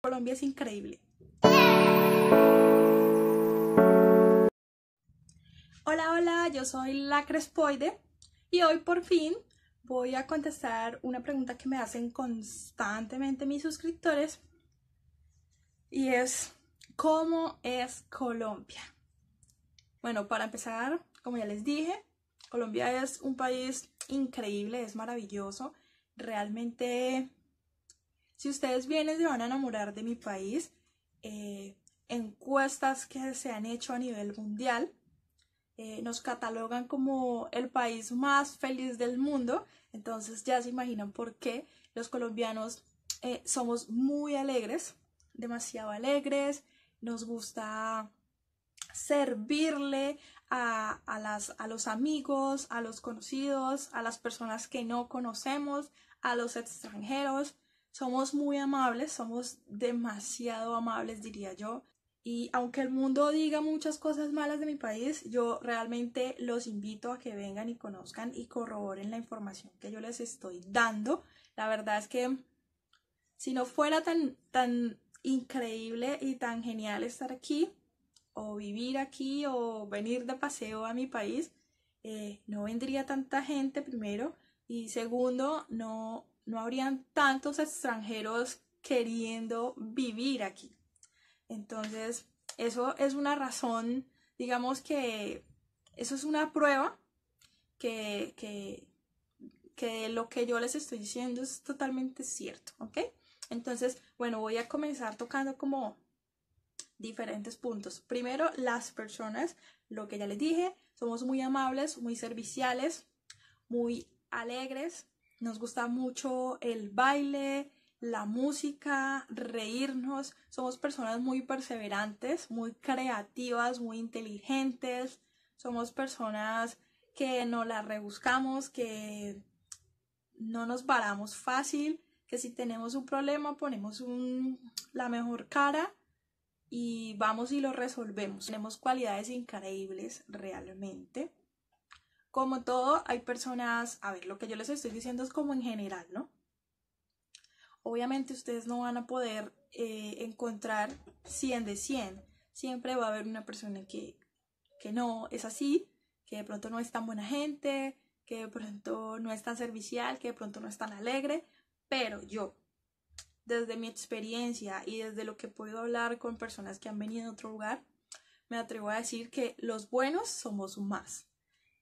Colombia es increíble. Hola, hola, yo soy la Crespoide y hoy por fin voy a contestar una pregunta que me hacen constantemente mis suscriptores y es ¿cómo es Colombia? Bueno, para empezar, como ya les dije, Colombia es un país increíble, es maravilloso, realmente si ustedes vienen, se van a enamorar de mi país. Eh, encuestas que se han hecho a nivel mundial eh, nos catalogan como el país más feliz del mundo. Entonces ya se imaginan por qué los colombianos eh, somos muy alegres, demasiado alegres, nos gusta servirle a los amigos, a los conocidos, a las personas que no conocemos, a los extranjeros. Somos muy amables, somos demasiado amables, diría yo. Y aunque el mundo diga muchas cosas malas de mi país, yo realmente los invito a que vengan y conozcan y corroboren la información que yo les estoy dando. La verdad es que si no fuera tan, tan increíble y tan genial estar aquí, o vivir aquí, o venir de paseo a mi país, eh, no vendría tanta gente primero. Y segundo, no no habrían tantos extranjeros queriendo vivir aquí. Entonces, eso es una razón, digamos que eso es una prueba que, que, lo que yo les estoy diciendo es totalmente cierto, ¿ok? Entonces, bueno, voy a comenzar tocando como diferentes puntos. Primero, las personas, lo que ya les dije, somos muy amables, muy serviciales, muy alegres, nos gusta mucho el baile, la música, reírnos. Somos personas muy perseverantes, muy creativas, muy inteligentes. Somos personas que no la rebuscamos, que no nos paramos fácil, que si tenemos un problema ponemos la mejor cara y vamos y lo resolvemos. Tenemos cualidades increíbles realmente como todo, hay personas, a ver, lo que yo les estoy diciendo es como en general, ¿no? Obviamente ustedes no van a poder eh, encontrar 100 de 100. Siempre va a haber una persona que, no es así, que de pronto no es tan buena gente, que de pronto no es tan servicial, que de pronto no es tan alegre, pero yo, desde mi experiencia y desde lo que puedo hablar con personas que han venido a otro lugar, me atrevo a decir que los buenos somos más.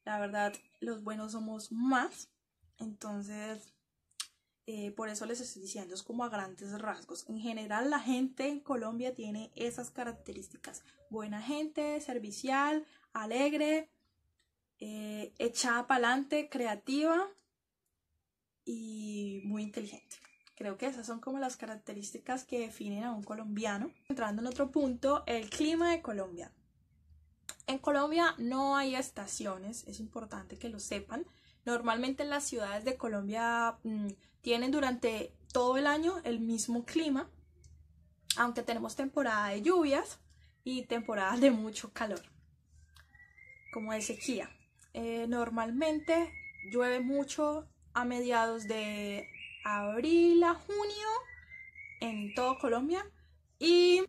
La verdad, los buenos somos más. Entonces, eh, por eso les estoy diciendo, es como a grandes rasgos. En general, la gente en Colombia tiene esas características. Buena gente, servicial, alegre, eh, echada para adelante, creativa y muy inteligente. Creo que esas son como las características que definen a un colombiano. Entrando en otro punto, el clima de Colombia. En Colombia no hay estaciones, es importante que lo sepan. Normalmente las ciudades de Colombia mm, tienen durante todo el año el mismo clima, aunque tenemos temporada de lluvias y temporadas de mucho calor, como de sequía. Eh, normalmente llueve mucho a mediados de abril a junio en toda Colombia y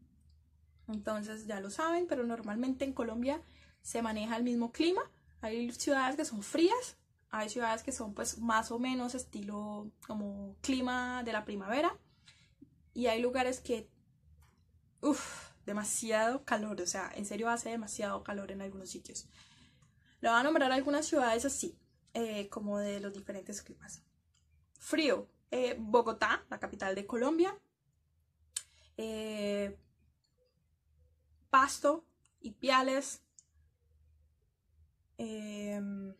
entonces ya lo saben, pero normalmente en Colombia se maneja el mismo clima. Hay ciudades que son frías, hay ciudades que son pues más o menos estilo como clima de la primavera y hay lugares que, uff, demasiado calor, o sea, en serio hace demasiado calor en algunos sitios. Le voy a nombrar algunas ciudades así, eh, como de los diferentes climas. Frío, eh, Bogotá, la capital de Colombia. Eh, Pasto, Ipiales, Piales, em,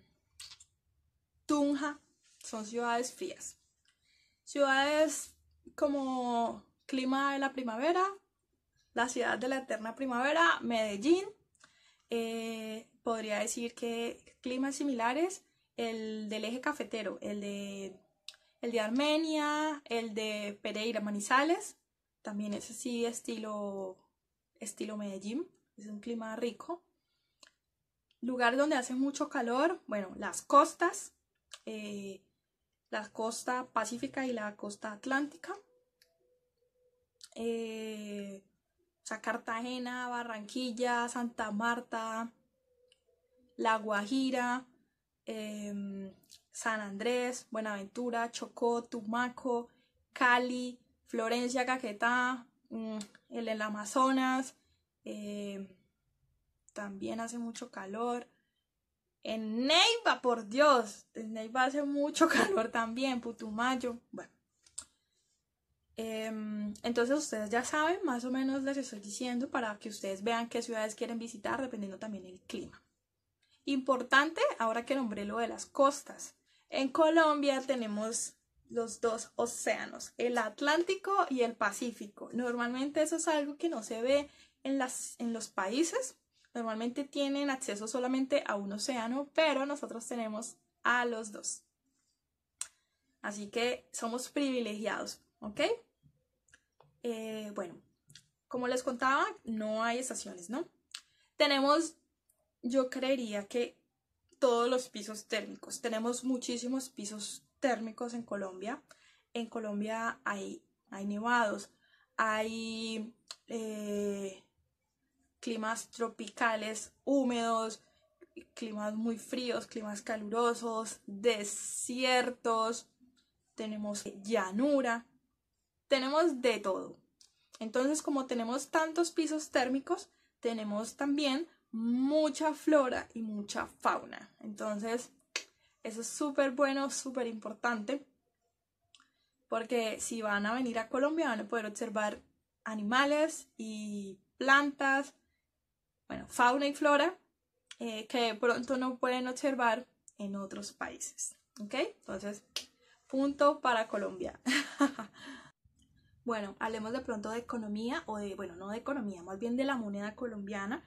Tunja, son ciudades frías. Ciudades como clima de la primavera, la ciudad de la eterna primavera, Medellín. Eh, podría decir que climas similares, el del eje cafetero, el de, el de Armenia, el de Pereira Manizales, también es así estilo estilo Medellín, es un clima rico. Lugar donde hace mucho calor, bueno, las costas, eh, la costa pacífica y la costa atlántica. Eh, o Cartagena, Barranquilla, Santa Marta, La Guajira, em, San Andrés, Buenaventura, Chocó, Tumaco, Cali, Florencia, Caquetá, Mm, el, Amazonas, eh, también hace mucho calor. En Neiva, por Dios, en Neiva hace mucho calor también, Putumayo. Bueno, em, entonces ustedes ya saben, más o menos les estoy diciendo para que ustedes vean qué ciudades quieren visitar, dependiendo también el clima. Importante, ahora que nombré lo de las costas. En Colombia tenemos los dos océanos, el Atlántico y el Pacífico. Normalmente eso es algo que no se ve en, las, en los países. Normalmente tienen acceso solamente a un océano, pero nosotros tenemos a los dos. Así que somos privilegiados, ¿ok? Eh, bueno, como les contaba, no hay estaciones, ¿no? Tenemos, yo creería que todos los pisos térmicos, tenemos muchísimos pisos térmicos en Colombia. En Colombia hay, hay nevados, hay eh, climas tropicales húmedos, climas muy fríos, climas calurosos, desiertos, tenemos llanura, tenemos de todo. Entonces, como tenemos tantos pisos térmicos, tenemos también mucha flora y mucha fauna. Entonces, eso es súper bueno, súper importante, porque si van a venir a Colombia van a poder observar animales y plantas, bueno, fauna y flora, eh, que pronto no pueden observar en otros países. ¿Ok? Entonces, punto para Colombia. bueno, hablemos de pronto de economía o de, bueno, no de economía, más bien de la moneda colombiana.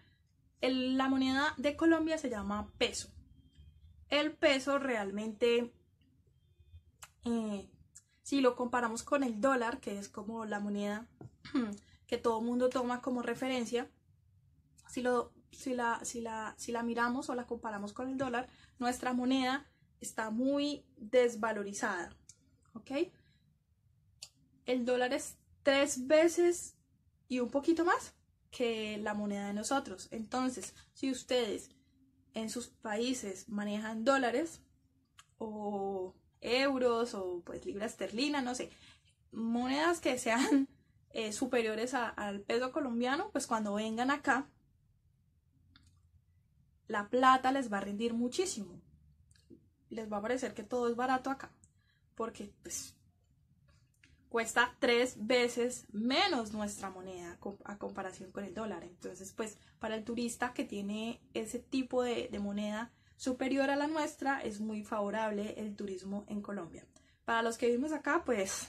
la moneda de Colombia se llama peso el peso realmente, eh, si lo comparamos con el dólar, que es como la moneda que todo mundo toma como referencia, si, lo, si, la, si, la, si la miramos o la comparamos con el dólar, nuestra moneda está muy desvalorizada. ¿Ok? El dólar es tres veces y un poquito más que la moneda de nosotros. Entonces, si ustedes en sus países manejan dólares o euros o pues libra esterlina, no sé, monedas que sean eh, superiores al peso colombiano, pues cuando vengan acá, la plata les va a rendir muchísimo. Les va a parecer que todo es barato acá, porque pues cuesta tres veces menos nuestra moneda a comparación con el dólar. Entonces, pues para el turista que tiene ese tipo de, moneda superior a la nuestra, es muy favorable el turismo en Colombia. Para los que vivimos acá, pues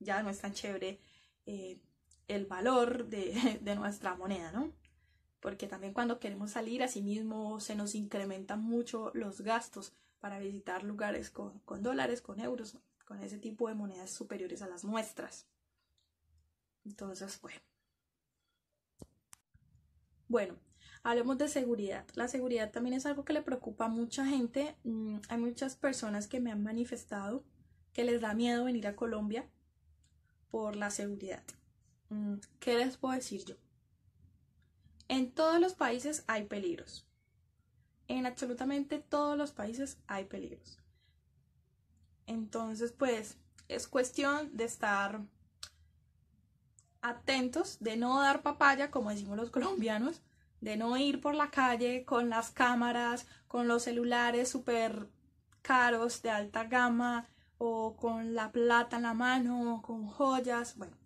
ya no es tan chévere eh, el valor de, nuestra moneda, ¿no? Porque también cuando queremos salir, asimismo se nos incrementan mucho los gastos para visitar lugares con dólares, con euros, con ese tipo de monedas superiores a las nuestras. Entonces, bueno. Bueno, hablemos de seguridad. La seguridad también es algo que le preocupa a mucha gente. Mm, hay muchas personas que me han manifestado que les da miedo venir a Colombia por la seguridad. Mm, ¿Qué les puedo decir yo? En todos los países hay peligros. En absolutamente todos los países hay peligros. Entonces, pues es cuestión de estar atentos, de no dar papaya, como decimos los colombianos, de no ir por la calle con las cámaras, con los celulares súper caros de alta gama o con la plata en la mano, con joyas, bueno,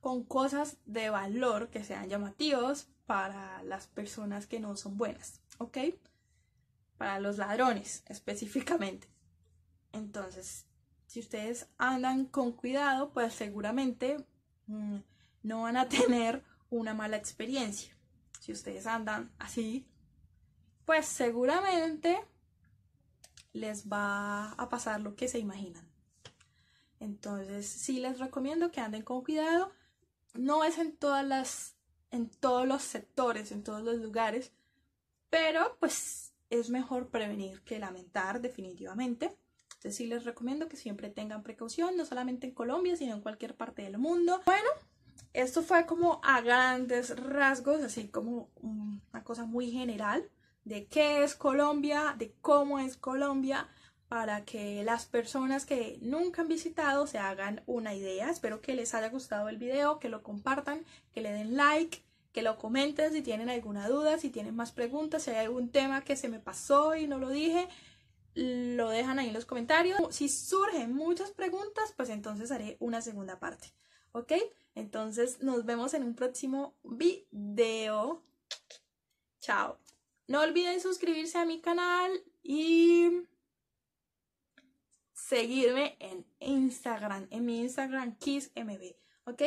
con cosas de valor que sean llamativos para las personas que no son buenas, ¿ok? Para los ladrones específicamente. Entonces, si ustedes andan con cuidado, pues seguramente mm, no van a tener una mala experiencia. Si ustedes andan así, pues seguramente les va a pasar lo que se imaginan. Entonces, sí les recomiendo que anden con cuidado. No es en todas las en todos los sectores, en todos los lugares, pero pues es mejor prevenir que lamentar definitivamente. Entonces sí les recomiendo que siempre tengan precaución, no solamente en Colombia, sino en cualquier parte del mundo. Bueno, esto fue como a grandes rasgos, así como una cosa muy general de qué es Colombia, de cómo es Colombia, para que las personas que nunca han visitado se hagan una idea. Espero que les haya gustado el video, que lo compartan, que le den like, que lo comenten si tienen alguna duda, si tienen más preguntas, si hay algún tema que se me pasó y no lo dije lo dejan ahí en los comentarios. Si surgen muchas preguntas, pues entonces haré una segunda parte. ¿Ok? Entonces nos vemos en un próximo video. Chao. No olviden suscribirse a mi canal y seguirme en Instagram, en mi Instagram KissMB. ¿Ok?